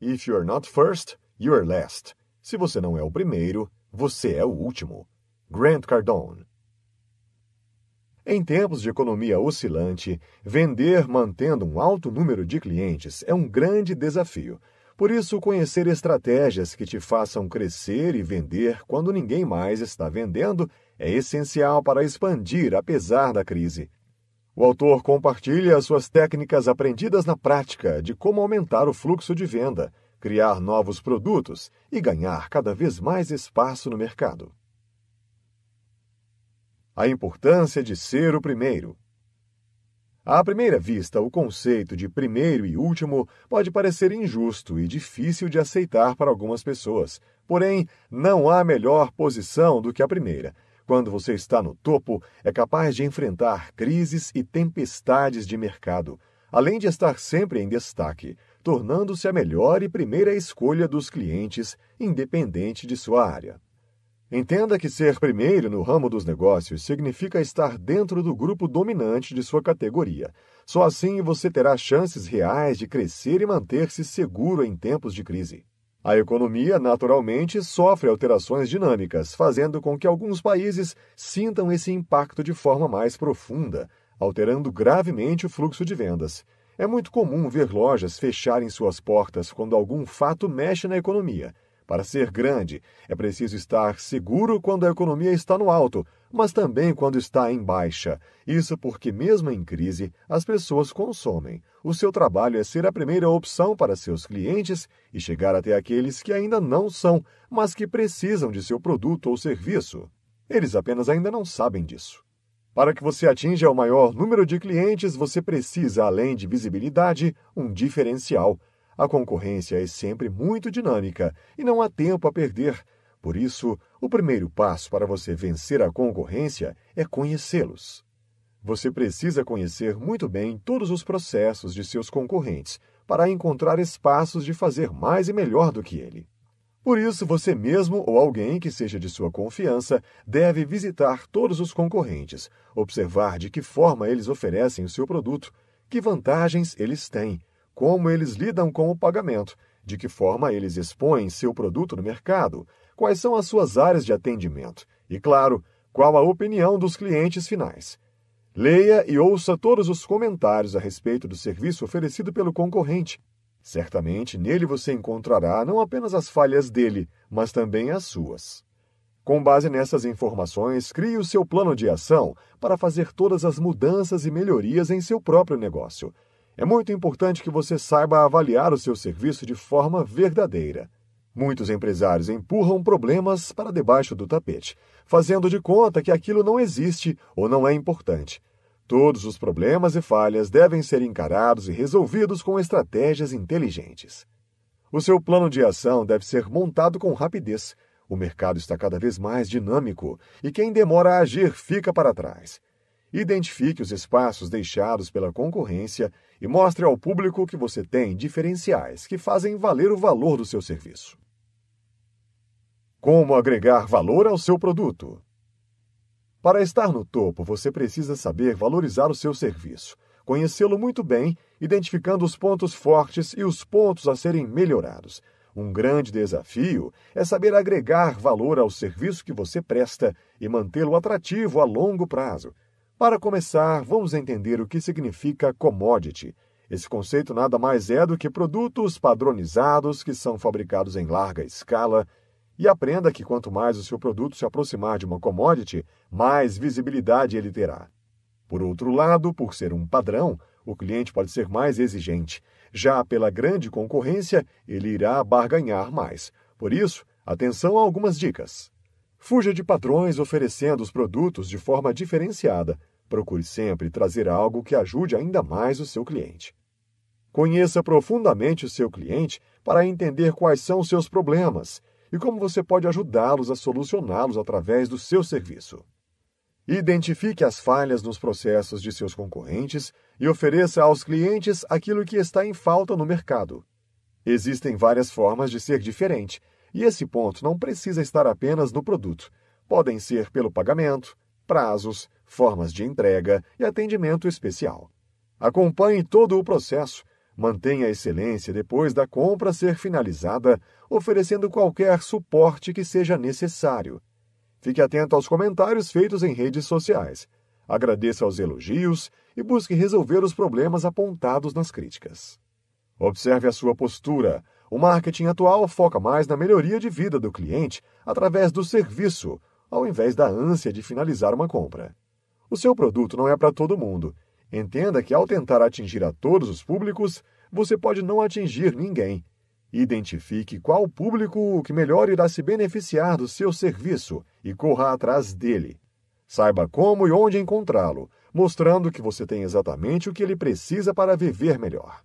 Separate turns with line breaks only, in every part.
If you're not first, you're last. Se você não é o primeiro, você é o último. Grant Cardone. Em tempos de economia oscilante, vender mantendo um alto número de clientes é um grande desafio. Por isso, conhecer estratégias que te façam crescer e vender quando ninguém mais está vendendo é essencial para expandir apesar da crise. O autor compartilha as suas técnicas aprendidas na prática de como aumentar o fluxo de venda, criar novos produtos e ganhar cada vez mais espaço no mercado. A importância de ser o primeiro. À primeira vista, o conceito de primeiro e último pode parecer injusto e difícil de aceitar para algumas pessoas. Porém, não há melhor posição do que a primeira quando você está no topo, é capaz de enfrentar crises e tempestades de mercado, além de estar sempre em destaque, tornando-se a melhor e primeira escolha dos clientes, independente de sua área. Entenda que ser primeiro no ramo dos negócios significa estar dentro do grupo dominante de sua categoria. Só assim você terá chances reais de crescer e manter-se seguro em tempos de crise. A economia, naturalmente, sofre alterações dinâmicas, fazendo com que alguns países sintam esse impacto de forma mais profunda, alterando gravemente o fluxo de vendas. É muito comum ver lojas fecharem suas portas quando algum fato mexe na economia. Para ser grande, é preciso estar seguro quando a economia está no alto, mas também quando está em baixa. Isso porque, mesmo em crise, as pessoas consomem. O seu trabalho é ser a primeira opção para seus clientes e chegar até aqueles que ainda não são, mas que precisam de seu produto ou serviço. Eles apenas ainda não sabem disso. Para que você atinja o maior número de clientes, você precisa, além de visibilidade, um diferencial. A concorrência é sempre muito dinâmica e não há tempo a perder. Por isso, o primeiro passo para você vencer a concorrência é conhecê-los. Você precisa conhecer muito bem todos os processos de seus concorrentes para encontrar espaços de fazer mais e melhor do que ele. Por isso, você mesmo ou alguém que seja de sua confiança deve visitar todos os concorrentes, observar de que forma eles oferecem o seu produto, que vantagens eles têm como eles lidam com o pagamento, de que forma eles expõem seu produto no mercado, quais são as suas áreas de atendimento e, claro, qual a opinião dos clientes finais. Leia e ouça todos os comentários a respeito do serviço oferecido pelo concorrente. Certamente nele você encontrará não apenas as falhas dele, mas também as suas. Com base nessas informações, crie o seu plano de ação para fazer todas as mudanças e melhorias em seu próprio negócio é muito importante que você saiba avaliar o seu serviço de forma verdadeira. Muitos empresários empurram problemas para debaixo do tapete, fazendo de conta que aquilo não existe ou não é importante. Todos os problemas e falhas devem ser encarados e resolvidos com estratégias inteligentes. O seu plano de ação deve ser montado com rapidez. O mercado está cada vez mais dinâmico e quem demora a agir fica para trás. Identifique os espaços deixados pela concorrência e mostre ao público que você tem diferenciais que fazem valer o valor do seu serviço. Como agregar valor ao seu produto? Para estar no topo, você precisa saber valorizar o seu serviço, conhecê-lo muito bem, identificando os pontos fortes e os pontos a serem melhorados. Um grande desafio é saber agregar valor ao serviço que você presta e mantê-lo atrativo a longo prazo. Para começar, vamos entender o que significa commodity. Esse conceito nada mais é do que produtos padronizados que são fabricados em larga escala. E aprenda que quanto mais o seu produto se aproximar de uma commodity, mais visibilidade ele terá. Por outro lado, por ser um padrão, o cliente pode ser mais exigente. Já pela grande concorrência, ele irá barganhar mais. Por isso, atenção a algumas dicas. Fuja de padrões, oferecendo os produtos de forma diferenciada. Procure sempre trazer algo que ajude ainda mais o seu cliente. Conheça profundamente o seu cliente para entender quais são os seus problemas e como você pode ajudá-los a solucioná-los através do seu serviço. Identifique as falhas nos processos de seus concorrentes e ofereça aos clientes aquilo que está em falta no mercado. Existem várias formas de ser diferente, e esse ponto não precisa estar apenas no produto. Podem ser pelo pagamento, prazos, formas de entrega e atendimento especial. Acompanhe todo o processo. Mantenha a excelência depois da compra ser finalizada, oferecendo qualquer suporte que seja necessário. Fique atento aos comentários feitos em redes sociais. Agradeça aos elogios e busque resolver os problemas apontados nas críticas. Observe a sua postura, o marketing atual foca mais na melhoria de vida do cliente através do serviço, ao invés da ânsia de finalizar uma compra. O seu produto não é para todo mundo. Entenda que ao tentar atingir a todos os públicos, você pode não atingir ninguém. Identifique qual público que melhor irá se beneficiar do seu serviço e corra atrás dele. Saiba como e onde encontrá-lo, mostrando que você tem exatamente o que ele precisa para viver melhor.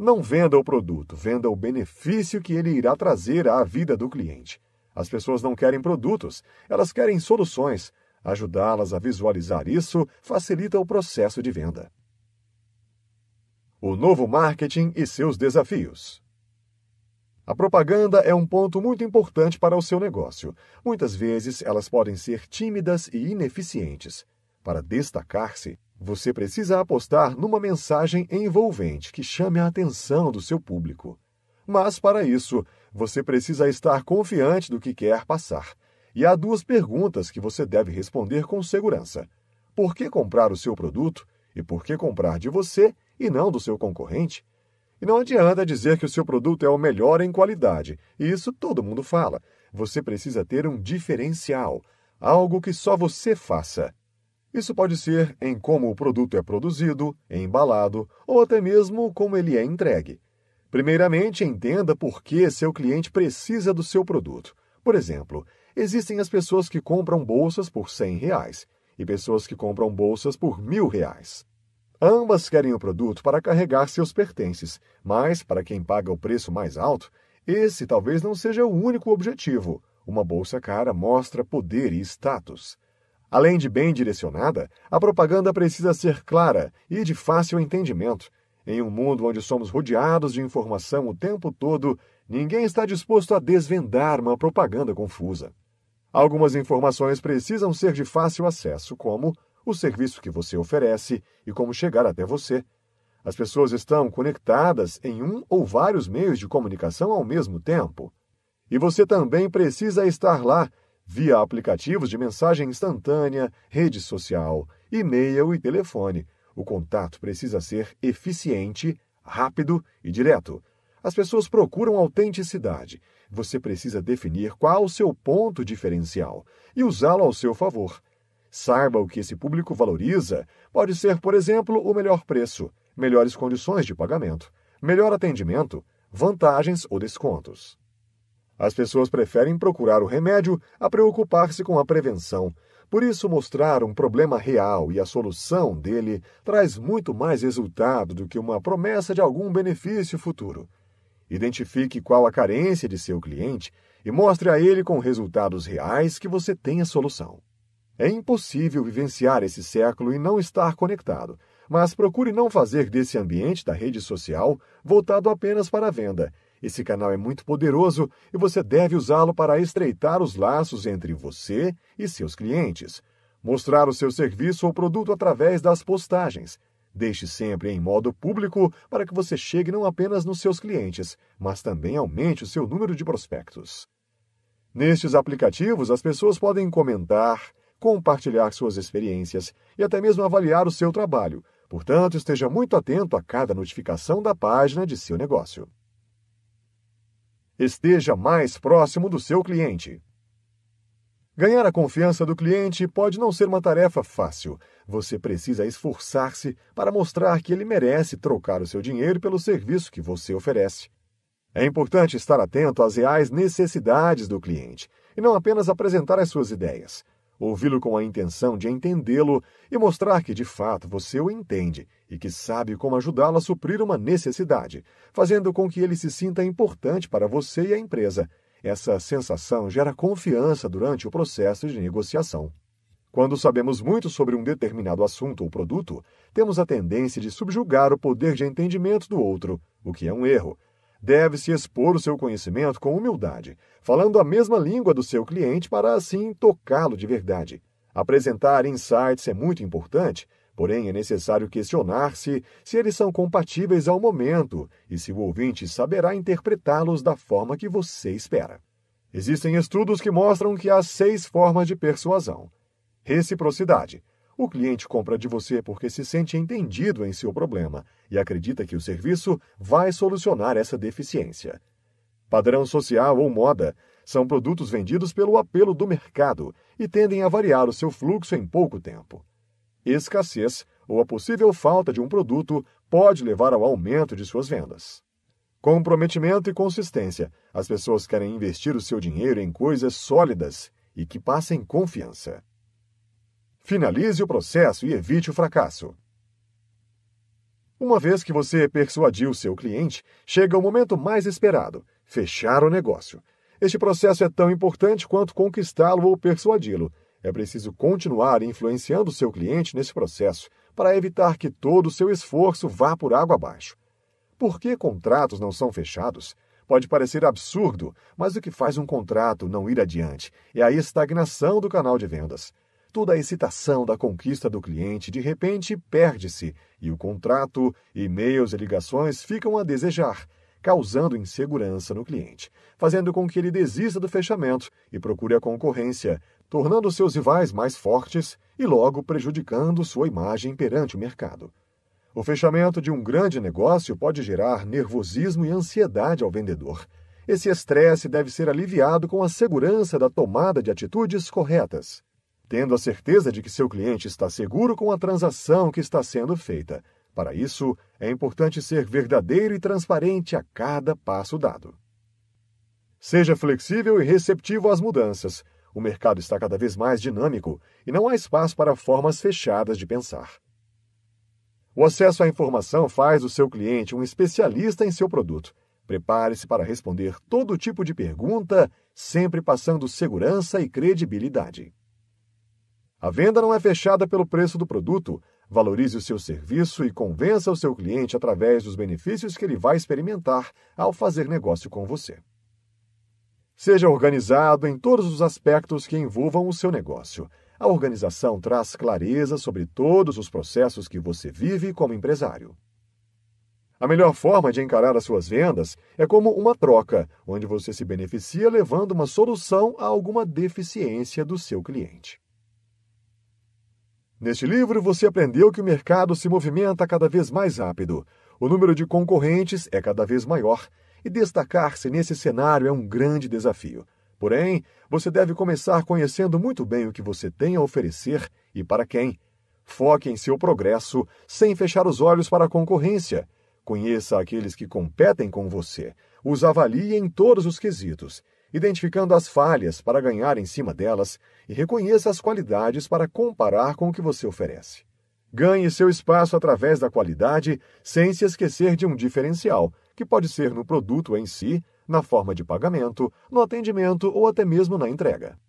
Não venda o produto, venda o benefício que ele irá trazer à vida do cliente. As pessoas não querem produtos, elas querem soluções. Ajudá-las a visualizar isso facilita o processo de venda. O novo marketing e seus desafios. A propaganda é um ponto muito importante para o seu negócio. Muitas vezes elas podem ser tímidas e ineficientes. Para destacar-se, você precisa apostar numa mensagem envolvente que chame a atenção do seu público. Mas, para isso, você precisa estar confiante do que quer passar. E há duas perguntas que você deve responder com segurança: Por que comprar o seu produto? E por que comprar de você e não do seu concorrente? E não adianta dizer que o seu produto é o melhor em qualidade, e isso todo mundo fala. Você precisa ter um diferencial, algo que só você faça. Isso pode ser em como o produto é produzido, embalado ou até mesmo como ele é entregue. Primeiramente, entenda por que seu cliente precisa do seu produto. Por exemplo, existem as pessoas que compram bolsas por R$ 100 reais e pessoas que compram bolsas por R$ 1.000. Ambas querem o produto para carregar seus pertences, mas, para quem paga o preço mais alto, esse talvez não seja o único objetivo. Uma bolsa cara mostra poder e status. Além de bem direcionada, a propaganda precisa ser clara e de fácil entendimento. Em um mundo onde somos rodeados de informação o tempo todo, ninguém está disposto a desvendar uma propaganda confusa. Algumas informações precisam ser de fácil acesso, como o serviço que você oferece e como chegar até você. As pessoas estão conectadas em um ou vários meios de comunicação ao mesmo tempo. E você também precisa estar lá via aplicativos de mensagem instantânea, rede social, e-mail e telefone. O contato precisa ser eficiente, rápido e direto. As pessoas procuram autenticidade. Você precisa definir qual o seu ponto diferencial e usá-lo ao seu favor. Saiba o que esse público valoriza. Pode ser, por exemplo, o melhor preço, melhores condições de pagamento, melhor atendimento, vantagens ou descontos. As pessoas preferem procurar o remédio a preocupar-se com a prevenção. Por isso, mostrar um problema real e a solução dele traz muito mais resultado do que uma promessa de algum benefício futuro. Identifique qual a carência de seu cliente e mostre a ele com resultados reais que você tem a solução. É impossível vivenciar esse século e não estar conectado, mas procure não fazer desse ambiente da rede social voltado apenas para a venda esse canal é muito poderoso e você deve usá-lo para estreitar os laços entre você e seus clientes. Mostrar o seu serviço ou produto através das postagens. Deixe sempre em modo público para que você chegue não apenas nos seus clientes, mas também aumente o seu número de prospectos. Nestes aplicativos, as pessoas podem comentar, compartilhar suas experiências e até mesmo avaliar o seu trabalho. Portanto, esteja muito atento a cada notificação da página de seu negócio. Esteja mais próximo do seu cliente. Ganhar a confiança do cliente pode não ser uma tarefa fácil. Você precisa esforçar-se para mostrar que ele merece trocar o seu dinheiro pelo serviço que você oferece. É importante estar atento às reais necessidades do cliente e não apenas apresentar as suas ideias ouvi-lo com a intenção de entendê-lo e mostrar que de fato você o entende e que sabe como ajudá-lo a suprir uma necessidade, fazendo com que ele se sinta importante para você e a empresa. Essa sensação gera confiança durante o processo de negociação. Quando sabemos muito sobre um determinado assunto ou produto, temos a tendência de subjugar o poder de entendimento do outro, o que é um erro, deve-se expor o seu conhecimento com humildade, falando a mesma língua do seu cliente para assim tocá-lo de verdade. Apresentar insights é muito importante, porém é necessário questionar-se se eles são compatíveis ao momento e se o ouvinte saberá interpretá-los da forma que você espera. Existem estudos que mostram que há seis formas de persuasão: reciprocidade, o cliente compra de você porque se sente entendido em seu problema e acredita que o serviço vai solucionar essa deficiência. Padrão social ou moda são produtos vendidos pelo apelo do mercado e tendem a variar o seu fluxo em pouco tempo. Escassez ou a possível falta de um produto pode levar ao aumento de suas vendas. Comprometimento e consistência. As pessoas querem investir o seu dinheiro em coisas sólidas e que passem confiança. Finalize o processo e evite o fracasso. Uma vez que você persuadiu seu cliente, chega o momento mais esperado fechar o negócio. Este processo é tão importante quanto conquistá-lo ou persuadi-lo. É preciso continuar influenciando seu cliente nesse processo para evitar que todo o seu esforço vá por água abaixo. Por que contratos não são fechados? Pode parecer absurdo, mas o que faz um contrato não ir adiante é a estagnação do canal de vendas toda a excitação da conquista do cliente de repente perde-se e o contrato, e-mails e ligações ficam a desejar, causando insegurança no cliente, fazendo com que ele desista do fechamento e procure a concorrência, tornando seus rivais mais fortes e logo prejudicando sua imagem perante o mercado. O fechamento de um grande negócio pode gerar nervosismo e ansiedade ao vendedor. Esse estresse deve ser aliviado com a segurança da tomada de atitudes corretas tendo a certeza de que seu cliente está seguro com a transação que está sendo feita. Para isso, é importante ser verdadeiro e transparente a cada passo dado. Seja flexível e receptivo às mudanças. O mercado está cada vez mais dinâmico e não há espaço para formas fechadas de pensar. O acesso à informação faz o seu cliente um especialista em seu produto. Prepare-se para responder todo tipo de pergunta, sempre passando segurança e credibilidade. A venda não é fechada pelo preço do produto. Valorize o seu serviço e convença o seu cliente através dos benefícios que ele vai experimentar ao fazer negócio com você. Seja organizado em todos os aspectos que envolvam o seu negócio. A organização traz clareza sobre todos os processos que você vive como empresário. A melhor forma de encarar as suas vendas é como uma troca, onde você se beneficia levando uma solução a alguma deficiência do seu cliente. Neste livro, você aprendeu que o mercado se movimenta cada vez mais rápido, o número de concorrentes é cada vez maior e destacar-se nesse cenário é um grande desafio. Porém, você deve começar conhecendo muito bem o que você tem a oferecer e para quem. Foque em seu progresso sem fechar os olhos para a concorrência. Conheça aqueles que competem com você, os avalie em todos os quesitos identificando as falhas para ganhar em cima delas e reconheça as qualidades para comparar com o que você oferece. Ganhe seu espaço através da qualidade sem se esquecer de um diferencial, que pode ser no produto em si, na forma de pagamento, no atendimento ou até mesmo na entrega.